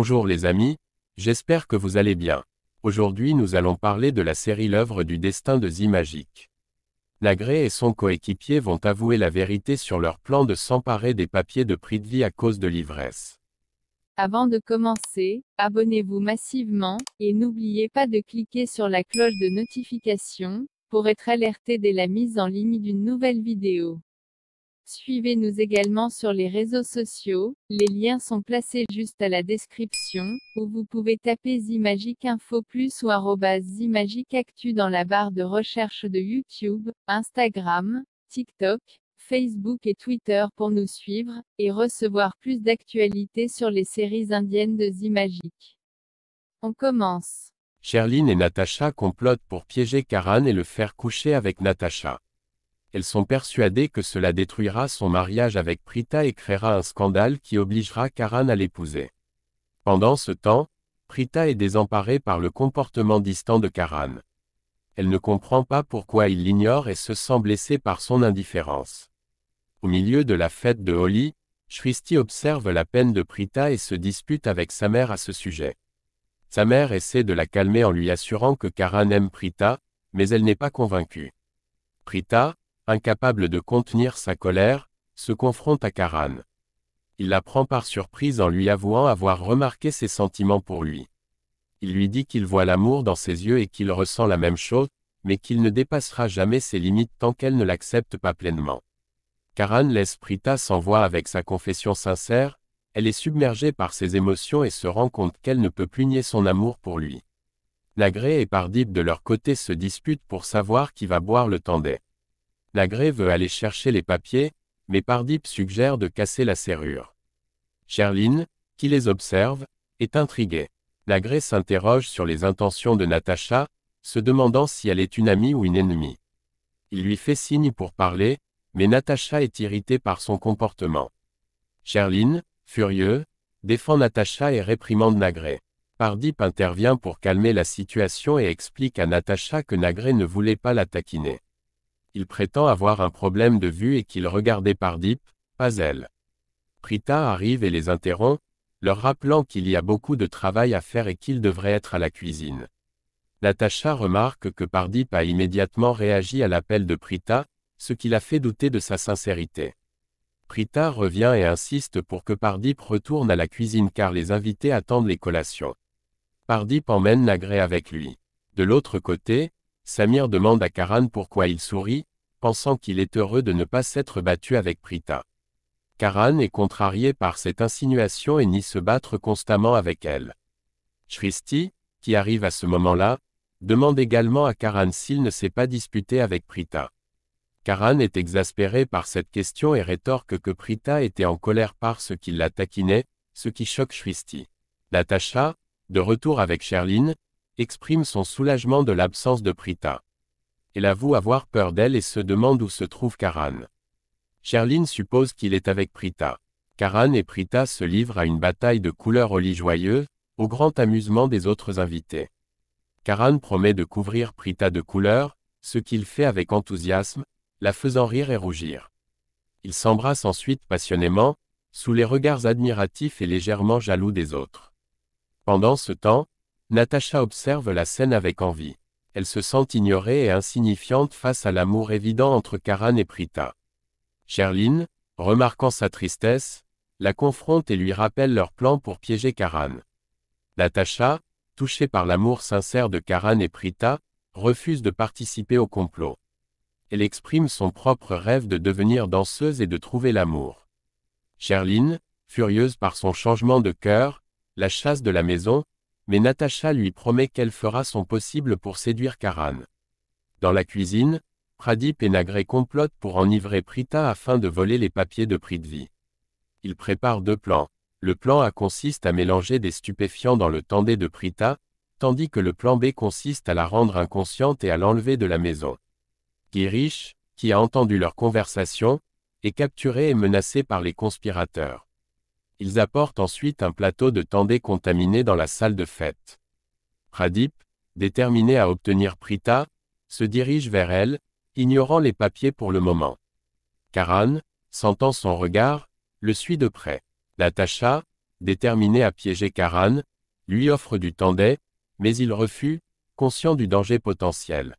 Bonjour les amis, j'espère que vous allez bien. Aujourd'hui nous allons parler de la série L'œuvre du destin de Zimagic. Nagré et son coéquipier vont avouer la vérité sur leur plan de s'emparer des papiers de prix de vie à cause de l'ivresse. Avant de commencer, abonnez-vous massivement, et n'oubliez pas de cliquer sur la cloche de notification, pour être alerté dès la mise en ligne d'une nouvelle vidéo. Suivez-nous également sur les réseaux sociaux, les liens sont placés juste à la description, ou vous pouvez taper Zimagic Info Plus ou Zimagic Actu dans la barre de recherche de YouTube, Instagram, TikTok, Facebook et Twitter pour nous suivre, et recevoir plus d'actualités sur les séries indiennes de Zimagic. On commence. Sherline et Natacha complotent pour piéger Karan et le faire coucher avec Natacha elles sont persuadées que cela détruira son mariage avec Prita et créera un scandale qui obligera Karan à l'épouser. Pendant ce temps, Prita est désemparée par le comportement distant de Karan. Elle ne comprend pas pourquoi il l'ignore et se sent blessée par son indifférence. Au milieu de la fête de Holi, Shristi observe la peine de Prita et se dispute avec sa mère à ce sujet. Sa mère essaie de la calmer en lui assurant que Karan aime Prita, mais elle n'est pas convaincue. Prita, incapable de contenir sa colère, se confronte à Karan. Il la prend par surprise en lui avouant avoir remarqué ses sentiments pour lui. Il lui dit qu'il voit l'amour dans ses yeux et qu'il ressent la même chose, mais qu'il ne dépassera jamais ses limites tant qu'elle ne l'accepte pas pleinement. Karan laisse Prita s'envoie avec sa confession sincère, elle est submergée par ses émotions et se rend compte qu'elle ne peut plus nier son amour pour lui. Nagré et Pardip de leur côté se disputent pour savoir qui va boire le tendais. Nagré veut aller chercher les papiers, mais Pardip suggère de casser la serrure. Sherlyn, qui les observe, est intriguée. Nagré s'interroge sur les intentions de Natacha, se demandant si elle est une amie ou une ennemie. Il lui fait signe pour parler, mais Natacha est irritée par son comportement. Sherlyn, furieux, défend Natacha et réprimande Nagré. Pardip intervient pour calmer la situation et explique à Natacha que Nagré ne voulait pas la taquiner. Il prétend avoir un problème de vue et qu'il regardait Pardip, pas elle. Prita arrive et les interrompt, leur rappelant qu'il y a beaucoup de travail à faire et qu'il devrait être à la cuisine. Natacha remarque que Pardip a immédiatement réagi à l'appel de Prita, ce qui l'a fait douter de sa sincérité. Prita revient et insiste pour que Pardip retourne à la cuisine car les invités attendent les collations. Pardip emmène Nagré avec lui. De l'autre côté, Samir demande à Karan pourquoi il sourit, pensant qu'il est heureux de ne pas s'être battu avec Prita. Karan est contrarié par cette insinuation et nie se battre constamment avec elle. Shristi, qui arrive à ce moment-là, demande également à Karan s'il ne s'est pas disputé avec Prita. Karan est exaspéré par cette question et rétorque que Prita était en colère parce qu'il la taquinait, ce qui choque Shristi. Natasha, de retour avec Sherline, exprime son soulagement de l'absence de Prita. Elle avoue avoir peur d'elle et se demande où se trouve Karan. Cherline suppose qu'il est avec Prita. Karan et Prita se livrent à une bataille de couleurs au lit joyeux, au grand amusement des autres invités. Karan promet de couvrir Prita de couleurs, ce qu'il fait avec enthousiasme, la faisant rire et rougir. Ils s'embrassent ensuite passionnément, sous les regards admiratifs et légèrement jaloux des autres. Pendant ce temps, Natacha observe la scène avec envie. Elle se sent ignorée et insignifiante face à l'amour évident entre Karan et Prita. Sherline, remarquant sa tristesse, la confronte et lui rappelle leur plan pour piéger Karan. Natacha, touchée par l'amour sincère de Karan et Prita, refuse de participer au complot. Elle exprime son propre rêve de devenir danseuse et de trouver l'amour. Sherline, furieuse par son changement de cœur, la chasse de la maison, mais Natacha lui promet qu'elle fera son possible pour séduire Karan. Dans la cuisine, Pradip et Nagré complotent pour enivrer Prita afin de voler les papiers de Prithvi. Ils préparent deux plans. Le plan A consiste à mélanger des stupéfiants dans le tendé de Prita, tandis que le plan B consiste à la rendre inconsciente et à l'enlever de la maison. Girish, qui a entendu leur conversation, est capturé et menacé par les conspirateurs. Ils apportent ensuite un plateau de tendais contaminé dans la salle de fête. Pradip, déterminé à obtenir Prita, se dirige vers elle, ignorant les papiers pour le moment. Karan, sentant son regard, le suit de près. Natacha, déterminée à piéger Karan, lui offre du tendai, mais il refuse, conscient du danger potentiel.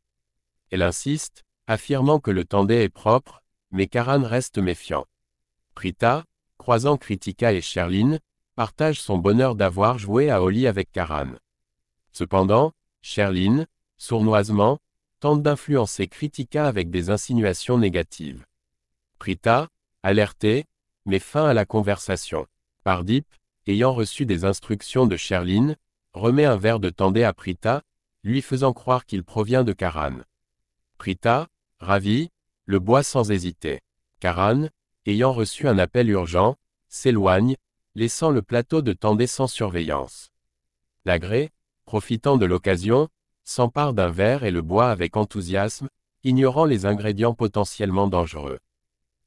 Elle insiste, affirmant que le tendai est propre, mais Karan reste méfiant. Prita, 23 ans Kritika et Sherlyn, partagent son bonheur d'avoir joué à Holly avec Karan. Cependant, Sherlyn, sournoisement, tente d'influencer Kritika avec des insinuations négatives. Prita, alertée, met fin à la conversation. Pardip, ayant reçu des instructions de Sherlyn, remet un verre de tendé à Prita, lui faisant croire qu'il provient de Karan. Prita, ravie, le boit sans hésiter. Karan, ayant reçu un appel urgent, s'éloigne, laissant le plateau de Tendé sans surveillance. Lagré, profitant de l'occasion, s'empare d'un verre et le boit avec enthousiasme, ignorant les ingrédients potentiellement dangereux.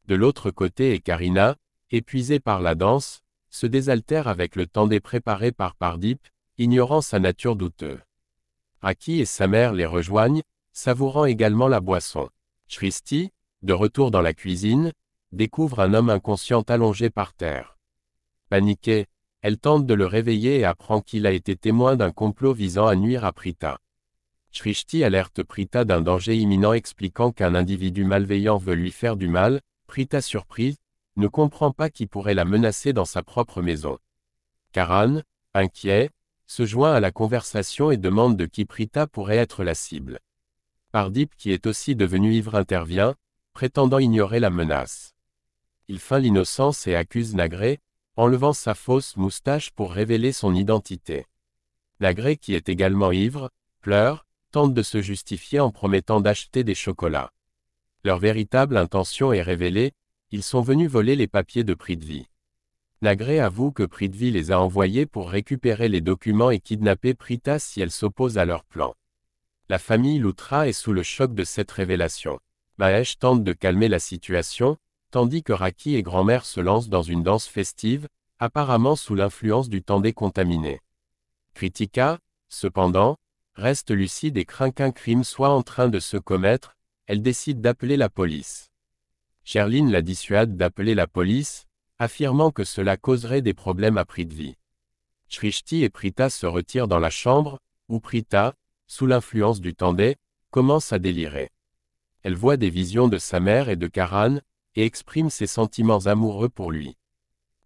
De l'autre côté est Karina, épuisée par la danse, se désaltère avec le Tendé préparé par Pardip, ignorant sa nature douteuse. Aki et sa mère les rejoignent, savourant également la boisson. Tristi, de retour dans la cuisine, découvre un homme inconscient allongé par terre. Paniquée, elle tente de le réveiller et apprend qu'il a été témoin d'un complot visant à nuire à Prita. Trishti alerte Prita d'un danger imminent expliquant qu'un individu malveillant veut lui faire du mal, Prita surprise, ne comprend pas qui pourrait la menacer dans sa propre maison. Karan, inquiet, se joint à la conversation et demande de qui Prita pourrait être la cible. Pardip qui est aussi devenu ivre intervient, prétendant ignorer la menace il feint l'innocence et accuse Nagré, enlevant sa fausse moustache pour révéler son identité. Nagré, qui est également ivre, pleure, tente de se justifier en promettant d'acheter des chocolats. Leur véritable intention est révélée, ils sont venus voler les papiers de Prithvi. Nagré avoue que Prithvi les a envoyés pour récupérer les documents et kidnapper Prita si elle s'oppose à leur plan. La famille Loutra est sous le choc de cette révélation. Maesh tente de calmer la situation, tandis que Raki et grand-mère se lancent dans une danse festive, apparemment sous l'influence du tendé contaminé. Kritika, cependant, reste lucide et craint qu'un crime soit en train de se commettre, elle décide d'appeler la police. Sherlyn la dissuade d'appeler la police, affirmant que cela causerait des problèmes à prix de vie. Trishti et Prita se retirent dans la chambre, où Prita, sous l'influence du Tandé, commence à délirer. Elle voit des visions de sa mère et de Karan, et exprime ses sentiments amoureux pour lui.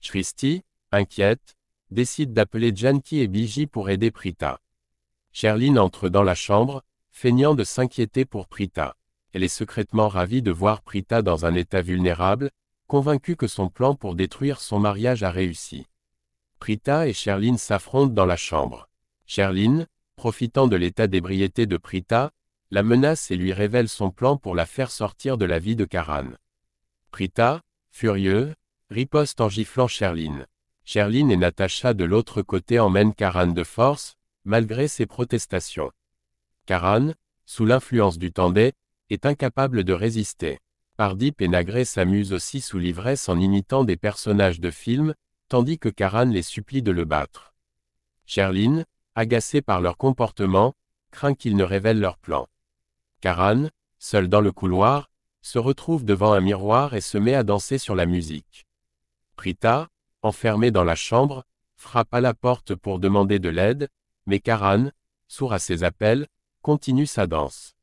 Christy, inquiète, décide d'appeler Janky et Biji pour aider Prita. Sherlyn entre dans la chambre, feignant de s'inquiéter pour Prita. Elle est secrètement ravie de voir Prita dans un état vulnérable, convaincue que son plan pour détruire son mariage a réussi. Prita et Sherlyn s'affrontent dans la chambre. Sherlyn, profitant de l'état d'ébriété de Prita, la menace et lui révèle son plan pour la faire sortir de la vie de Karan. Prita, furieux, riposte en giflant Sherline. Cherline et Natacha de l'autre côté emmènent Karan de force, malgré ses protestations. Karan, sous l'influence du Tandé, est incapable de résister. Pardip et Nagré s'amusent aussi sous l'ivresse en imitant des personnages de films, tandis que Karan les supplie de le battre. Cherline, agacée par leur comportement, craint qu'ils ne révèlent leur plan. Karan, seul dans le couloir, se retrouve devant un miroir et se met à danser sur la musique. Prita, enfermée dans la chambre, frappe à la porte pour demander de l'aide, mais Karan, sourd à ses appels, continue sa danse.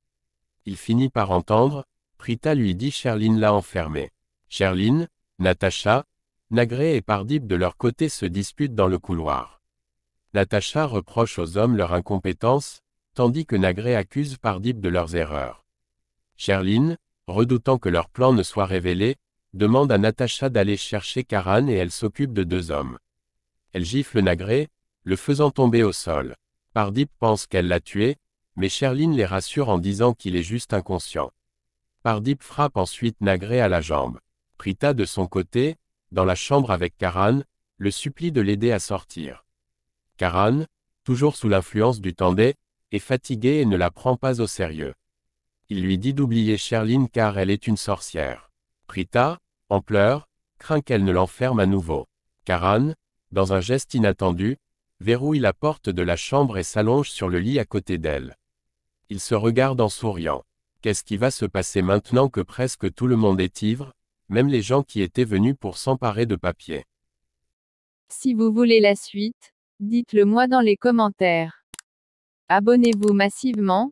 Il finit par entendre, Prita lui dit Sherline l'a enfermée ». Sherline, Natacha, Nagré et Pardip de leur côté se disputent dans le couloir. Natacha reproche aux hommes leur incompétence, tandis que Nagré accuse Pardip de leurs erreurs. Sherline, redoutant que leur plan ne soit révélé, demande à Natacha d'aller chercher Karan et elle s'occupe de deux hommes. Elle gifle Nagré, le faisant tomber au sol. Pardip pense qu'elle l'a tué, mais Sherline les rassure en disant qu'il est juste inconscient. Pardip frappe ensuite Nagré à la jambe. Prita de son côté, dans la chambre avec Karan, le supplie de l'aider à sortir. Karan, toujours sous l'influence du Tandé, est fatigué et ne la prend pas au sérieux. Il lui dit d'oublier Sherline car elle est une sorcière. Prita, en pleurs, craint qu'elle ne l'enferme à nouveau. Karan, dans un geste inattendu, verrouille la porte de la chambre et s'allonge sur le lit à côté d'elle. Il se regarde en souriant. Qu'est-ce qui va se passer maintenant que presque tout le monde est ivre, même les gens qui étaient venus pour s'emparer de papier Si vous voulez la suite, dites-le moi dans les commentaires. Abonnez-vous massivement,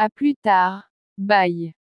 à plus tard. Bye.